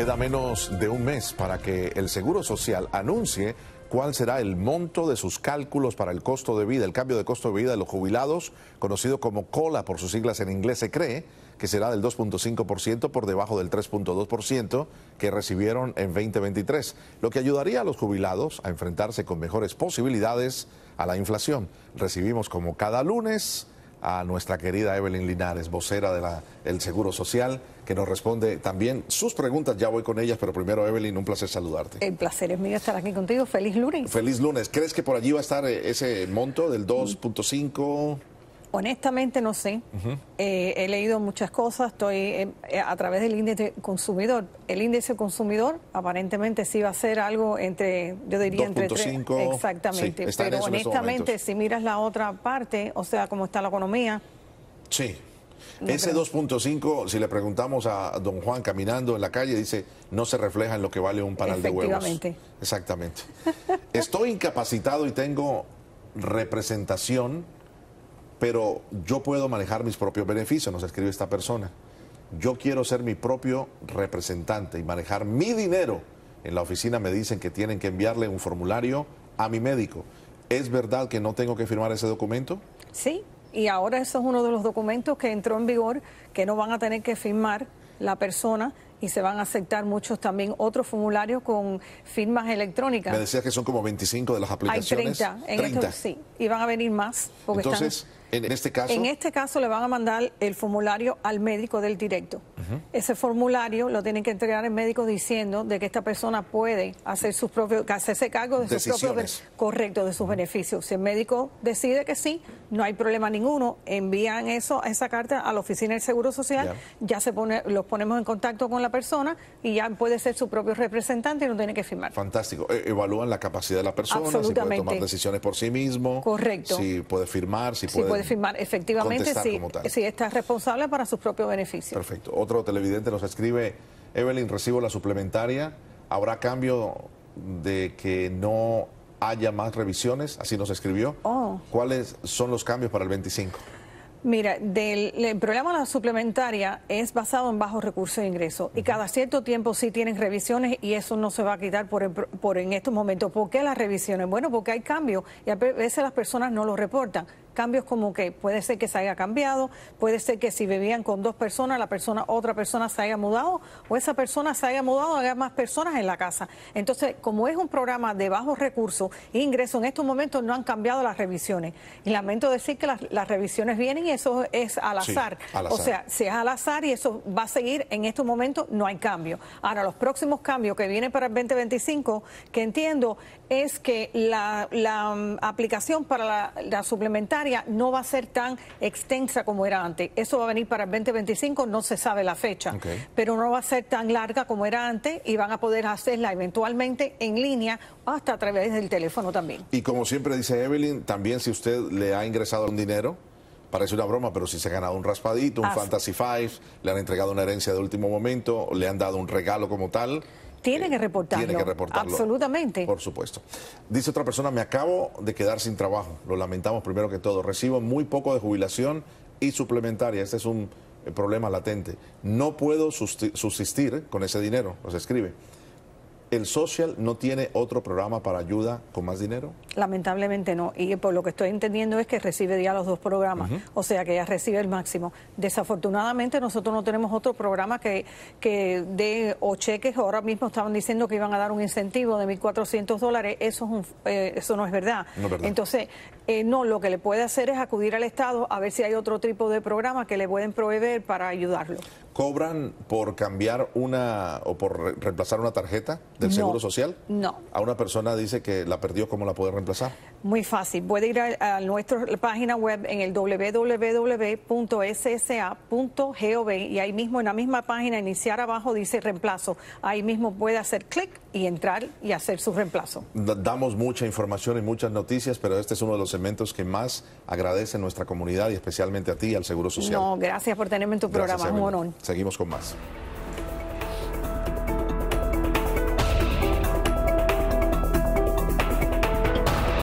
Queda menos de un mes para que el Seguro Social anuncie cuál será el monto de sus cálculos para el costo de vida, el cambio de costo de vida de los jubilados, conocido como COLA por sus siglas en inglés, se cree que será del 2.5% por debajo del 3.2% que recibieron en 2023, lo que ayudaría a los jubilados a enfrentarse con mejores posibilidades a la inflación. Recibimos como cada lunes a nuestra querida Evelyn Linares, vocera del Seguro Social, que nos responde también sus preguntas. Ya voy con ellas, pero primero, Evelyn, un placer saludarte. El placer es mío estar aquí contigo. Feliz lunes. Feliz lunes. ¿Crees que por allí va a estar eh, ese monto del 2.5? Honestamente no sé. Eh, he leído muchas cosas, estoy eh, a través del índice consumidor. El índice consumidor aparentemente sí va a ser algo entre, yo diría entre Exactamente. pero este honestamente, si miras la otra parte, o sea, cómo está la economía. Sí. Ese 2.5, si le preguntamos a don Juan caminando en la calle, dice, no se refleja en lo que vale un panal de huevos. Exactamente. Estoy incapacitado y tengo representación pero yo puedo manejar mis propios beneficios, nos escribe esta persona. Yo quiero ser mi propio representante y manejar mi dinero. En la oficina me dicen que tienen que enviarle un formulario a mi médico. ¿Es verdad que no tengo que firmar ese documento? Sí, y ahora eso es uno de los documentos que entró en vigor, que no van a tener que firmar la persona y se van a aceptar muchos también otros formularios con firmas electrónicas. Me decías que son como 25 de las aplicaciones. Hay 30. En este sí, y van a venir más. Entonces, en este caso... En este caso le van a mandar el formulario al médico del directo. Ese formulario lo tienen que entregar el médico diciendo de que esta persona puede hacer sus propios, hacerse cargo de sus propios, correcto, de sus beneficios. Si el médico decide que sí, no hay problema ninguno, envían eso, esa carta a la oficina del Seguro Social, ya se pone, los ponemos en contacto con la persona y ya puede ser su propio representante y no tiene que firmar. Fantástico. E-, evalúan la capacidad de la persona, si puede tomar decisiones por sí mismo. Correcto. Si puede firmar, si puede. Si puede firmar, efectivamente, si, está responsable para sus propios beneficios. Perfecto. Otro televidente nos escribe, Evelyn, recibo la suplementaria. ¿Habrá cambio de que no haya más revisiones? Así nos escribió. Oh. ¿Cuáles son los cambios para el 25? Mira, del, el programa de la suplementaria es basado en bajos recursos de ingreso y cada cierto tiempo sí tienen revisiones y eso no se va a quitar por, por en estos momentos. ¿Por qué las revisiones? Bueno, porque hay cambios y a veces las personas no lo reportan cambios como que puede ser que se haya cambiado, puede ser que si vivían con dos personas, la persona, otra persona se haya mudado, o esa persona se haya mudado, haya más personas en la casa. Entonces, como es un programa de bajos recursos e ingresos, en estos momentos no han cambiado las revisiones. Y lamento decir que las, revisiones vienen y eso es al azar. O sea, si es al azar y eso va a seguir, en estos momentos no hay cambio. Ahora, los próximos cambios que vienen para el 2025, que entiendo, es que la, mm, aplicación para la suplementaria no va a ser tan extensa como era antes. Eso va a venir para el 2025, no se sabe la fecha, pero no va a ser tan larga como era antes y van a poder hacerla eventualmente en línea hasta a través del teléfono también. Y como siempre dice Evelyn, también si usted le ha ingresado un dinero, parece una broma, pero si se ha ganado un raspadito, un Fantasy Five, le han entregado una herencia de último momento, le han dado un regalo como tal, tiene eh, que reportarlo. que reportarlo. Absolutamente. Por supuesto. Dice otra persona, me acabo de quedar sin trabajo. Lo lamentamos primero que todo. Recibo muy poco de jubilación y suplementaria. Este es un eh, problema latente. No puedo subsistir con ese dinero, nos escribe. ¿El social no tiene otro programa para ayuda con más dinero? Lamentablemente no. Y por lo que estoy entendiendo es que recibe ya los dos programas. O sea que ya recibe el máximo. Desafortunadamente nosotros no tenemos otro programa que, que dé o cheques. Ahora mismo estaban diciendo que iban a dar un incentivo de 1.400 dólares. Eso, eh, eso no es verdad. Entonces, eh, no, lo que le puede hacer es acudir al Estado a ver si hay otro tipo de programa que le pueden proveer para ayudarlo. ¿Cobran por cambiar una o por reemplazar una tarjeta del Seguro Social? No. A una persona dice que la perdió, ¿cómo la puede reemplazar? Muy fácil. Puede ir a, nuestra página web en el www.ssa.gov y ahí mismo en la misma página iniciar abajo dice reemplazo. Ahí mismo puede hacer clic y entrar y hacer su reemplazo. Damos mucha información y muchas noticias, pero este es uno de los segmentos que más agradece nuestra comunidad y especialmente a ti, al Seguro Social. No, gracias por tenerme en tu programa, Morón. Seguimos con más.